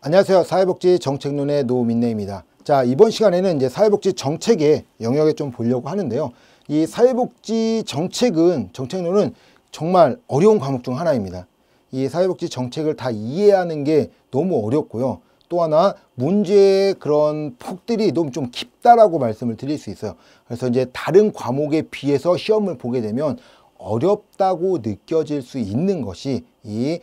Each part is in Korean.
안녕하세요. 사회복지 정책론의노민내입니다 자, 이번 시간에는 이제 사회복지 정책의 영역에 좀 보려고 하는데요. 이 사회복지 정책은 정책론은 정말 어려운 과목 중 하나입니다. 이 사회복지 정책을 다 이해하는 게 너무 어렵고요. 또 하나 문제의 그런 폭들이 너무 좀 깊다라고 말씀을 드릴 수 있어요. 그래서 이제 다른 과목에 비해서 시험을 보게 되면 어렵다고 느껴질 수 있는 것이 이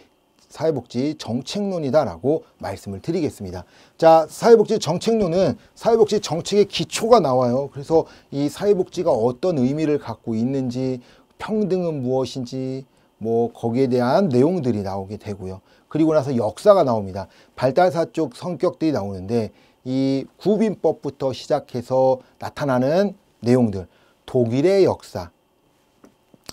사회복지 정책론이다라고 말씀을 드리겠습니다. 자, 사회복지 정책론은 사회복지 정책의 기초가 나와요. 그래서 이 사회복지가 어떤 의미를 갖고 있는지, 평등은 무엇인지, 뭐 거기에 대한 내용들이 나오게 되고요. 그리고 나서 역사가 나옵니다. 발달사 쪽 성격들이 나오는데 이 구빈법부터 시작해서 나타나는 내용들, 독일의 역사,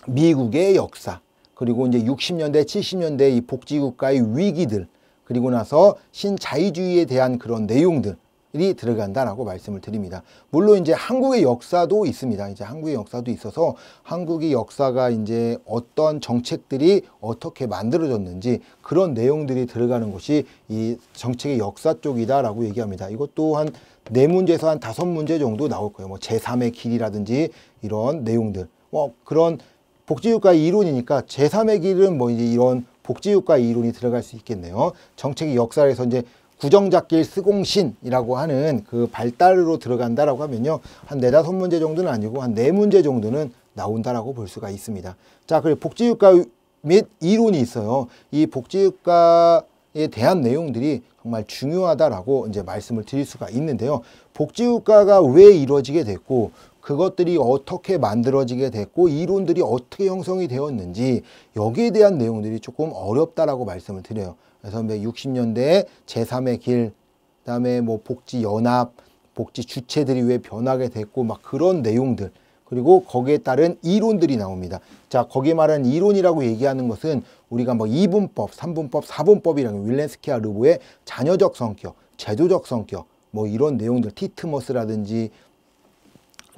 미국의 역사, 그리고 이제 60년대, 70년대 이 복지국가의 위기들 그리고 나서 신자유주의에 대한 그런 내용들 이 들어간다라고 말씀을 드립니다. 물론 이제 한국의 역사도 있습니다. 이제 한국의 역사도 있어서 한국의 역사가 이제 어떤 정책들이 어떻게 만들어졌는지 그런 내용들이 들어가는 것이 이 정책의 역사 쪽이다라고 얘기합니다. 이것도 한네 문제에서 한 다섯 문제 정도 나올 거예요. 뭐 제3의 길이라든지 이런 내용들. 뭐 그런 복지국가 이론이니까 제3의 길은 뭐 이제 이런 복지국가 이론이 들어갈 수 있겠네요. 정책의 역사에서 이제 구정작길 스공신이라고 하는 그 발달로 들어간다라고 하면요. 한 네다섯 문제 정도는 아니고 한 네 문제 정도는 나온다라고 볼 수가 있습니다. 자, 그리고 복지국가 및 이론이 있어요. 이 복지국가 대한 내용들이 정말 중요하다라고 이제 말씀을 드릴 수가 있는데요. 복지국가가 왜 이루어지게 됐고 그것들이 어떻게 만들어지게 됐고 이론들이 어떻게 형성이 되었는지 여기에 대한 내용들이 조금 어렵다라고 말씀을 드려요. 그래서 60년대 뭐 제3의 길, 그다음에 뭐 복지 연합, 복지 주체들이 왜 변하게 됐고 막 그런 내용들 그리고 거기에 따른 이론들이 나옵니다. 자, 거기에 말하는 이론이라고 얘기하는 것은 우리가 뭐이분법삼분법사분법이라는 윌렌스키아 르보의 자녀적 성격, 제도적 성격, 뭐 이런 내용들, 티트머스라든지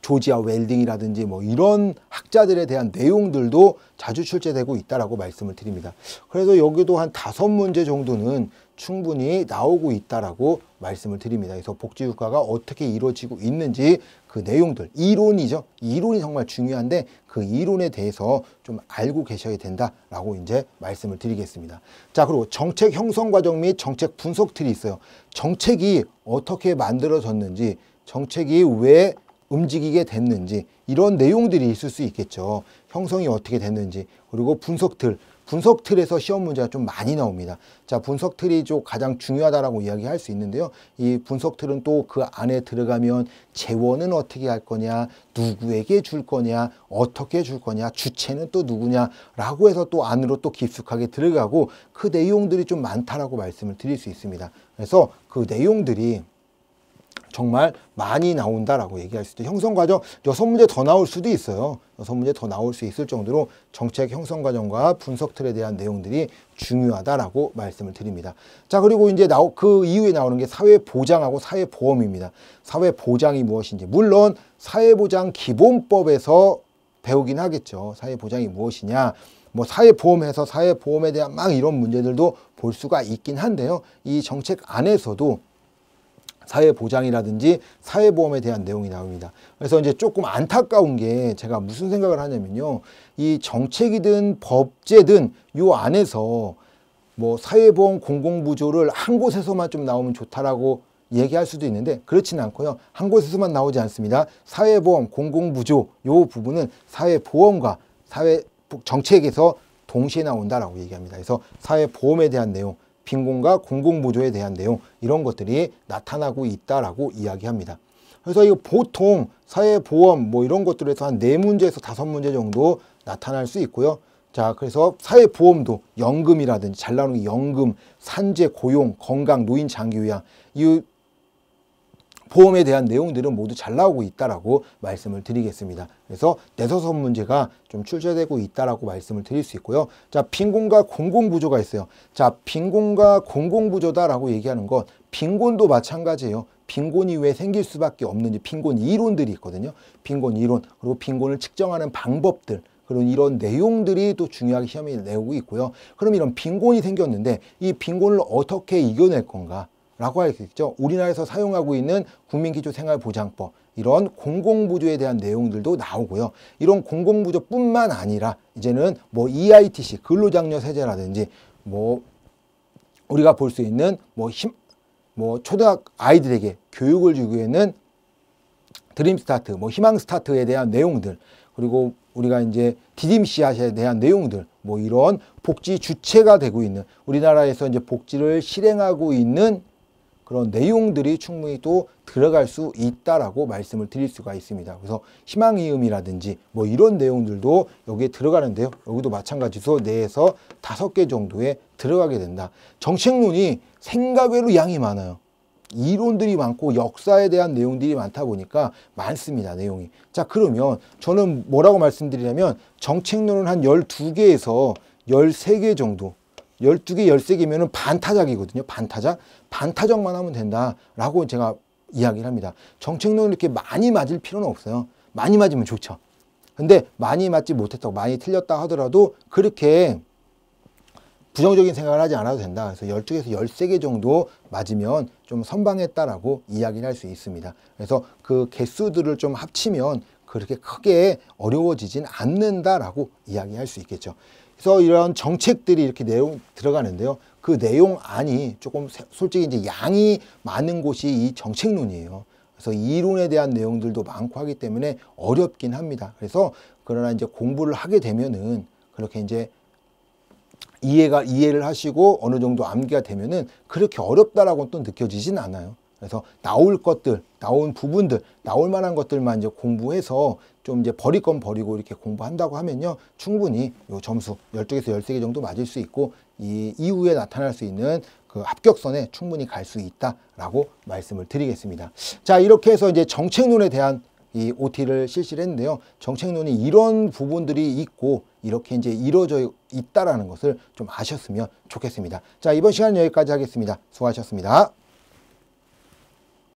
조지아 웰딩이라든지 뭐 이런 학자들에 대한 내용들도 자주 출제되고 있다라고 말씀을 드립니다. 그래서 여기도 한 다섯 문제 정도는 충분히 나오고 있다라고 말씀을 드립니다. 그래서 복지국가가 어떻게 이루어지고 있는지 그 내용들, 이론이죠. 이론이 정말 중요한데 그 이론에 대해서 좀 알고 계셔야 된다라고 이제 말씀을 드리겠습니다. 자, 그리고 정책 형성 과정 및 정책 분석 틀이 있어요. 정책이 어떻게 만들어졌는지, 정책이 왜 움직이게 됐는지 이런 내용들이 있을 수 있겠죠. 형성이 어떻게 됐는지 그리고 분석 틀 분석 틀에서 시험 문제가 좀 많이 나옵니다. 자, 분석 틀이 좀 가장 중요하다라고 이야기할 수 있는데요. 이 분석 틀은 또 그 안에 들어가면 재원은 어떻게 할 거냐, 누구에게 줄 거냐, 어떻게 줄 거냐, 주체는 또 누구냐라고 해서 또 안으로 또 깊숙하게 들어가고 그 내용들이 좀 많다라고 말씀을 드릴 수 있습니다. 그래서 그 내용들이 정말 많이 나온다라고 얘기할 수도 형성 과정 여섯 문제 더 나올 수도 있어요. 여섯 문제 더 나올 수 있을 정도로 정책 형성 과정과 분석 틀에 대한 내용들이 중요하다라고 말씀을 드립니다. 자 그리고 이제 나오, 그 이후에 나오는 게 사회 보장하고 사회 보험입니다. 사회 보장이 무엇인지 물론 사회 보장 기본법에서 배우긴 하겠죠. 사회 보장이 무엇이냐 뭐 사회보험에서 사회보험에 대한 막 이런 문제들도 볼 수가 있긴 한데요. 이 정책 안에서도 사회보장이라든지 사회보험에 대한 내용이 나옵니다. 그래서 이제 조금 안타까운 게 제가 무슨 생각을 하냐면요. 이 정책이든 법제든 요 안에서 뭐 사회보험 공공부조를 한 곳에서만 좀 나오면 좋다라고 얘기할 수도 있는데 그렇지는 않고요. 한 곳에서만 나오지 않습니다. 사회보험, 공공부조 요 부분은 사회보험과 사회 정책에서 동시에 나온다라고 얘기합니다. 그래서 사회보험에 대한 내용 빈곤과 공공부조에 대한 내용 이런 것들이 나타나고 있다라고 이야기합니다. 그래서 이거 보통 사회보험 뭐 이런 것들에서 한 네문제에서 다섯 문제 정도 나타날 수 있고요. 자 그래서 사회보험도 연금이라든지 잘 나오는 연금, 산재, 고용, 건강, 노인, 장기요양 이 보험에 대한 내용들은 모두 잘 나오고 있다라고 말씀을 드리겠습니다. 그래서 내서선 문제가 좀 출제되고 있다라고 말씀을 드릴 수 있고요. 자, 빈곤과 공공 부조가 있어요. 자, 빈곤과 공공 부조다라고 얘기하는 건 빈곤도 마찬가지예요. 빈곤이 왜 생길 수밖에 없는지 빈곤 이론들이 있거든요. 빈곤 이론 그리고 빈곤을 측정하는 방법들 그런 이런 내용들이 또 중요하게 시험에 내오고 있고요. 그럼 이런 빈곤이 생겼는데 이 빈곤을 어떻게 이겨낼 건가? 라고 할 수 있죠. 우리나라에서 사용하고 있는 국민기초생활보장법 이런 공공부조에 대한 내용들도 나오고요. 이런 공공부조뿐만 아니라 이제는 뭐 EITC 근로장려 세제라든지 뭐 우리가 볼 수 있는 뭐 힘, 뭐 초등학 아이들에게 교육을 주기 에는 드림 스타트, 뭐 희망 스타트에 대한 내용들 그리고 우리가 이제 디딤 씨앗에 대한 내용들 뭐 이런 복지 주체가 되고 있는 우리나라에서 이제 복지를 실행하고 있는 그런 내용들이 충분히 또 들어갈 수 있다라고 말씀을 드릴 수가 있습니다. 그래서 희망이음이라든지 뭐 이런 내용들도 여기에 들어가는데요. 여기도 마찬가지로 내에서 다섯 개 정도에 들어가게 된다. 정책론이 생각외로 양이 많아요. 이론들이 많고 역사에 대한 내용들이 많다 보니까 많습니다. 내용이. 자 그러면 저는 뭐라고 말씀드리냐면 정책론은 한 열두개에서 열세 개 정도 1 2개1 3개면 반타작이거든요. 반타작. 반타작만 하면 된다라고 제가 이야기를 합니다. 정책론을 이렇게 많이 맞을 필요는 없어요. 많이 맞으면 좋죠. 근데 많이 맞지 못했다고 많이 틀렸다 하더라도 그렇게 부정적인 생각을 하지 않아도 된다. 그래서 1 2개에서1 3개 정도 맞으면 좀 선방했다라고 이야기를 할 수 있습니다. 그래서 그 개수들을 좀 합치면 그렇게 크게 어려워지진 않는다라고 이야기할 수 있겠죠. 그래서 이런 정책들이 이렇게 내용 들어가는데요. 그 내용 안이 조금 솔직히 이제 양이 많은 곳이 이 정책론이에요. 그래서 이론에 대한 내용들도 많고 하기 때문에 어렵긴 합니다. 그래서 그러나 이제 공부를 하게 되면은 그렇게 이제 이해가 이해를 하시고 어느 정도 암기가 되면은 그렇게 어렵다라고 또 느껴지진 않아요. 그래서 나올 것들, 나온 부분들, 나올 만한 것들만 이제 공부해서 좀 이제 버릴 건 버리고 이렇게 공부한다고 하면요. 충분히 요 점수 12개에서 13개 정도 맞을 수 있고 이 이후에 나타날 수 있는 그 합격선에 충분히 갈 수 있다라고 말씀을 드리겠습니다. 자, 이렇게 해서 이제 정책론에 대한 이 OT를 실시를 했는데요. 정책론이 이런 부분들이 있고 이렇게 이제 이루어져 있다라는 것을 좀 아셨으면 좋겠습니다. 자, 이번 시간은 여기까지 하겠습니다. 수고하셨습니다.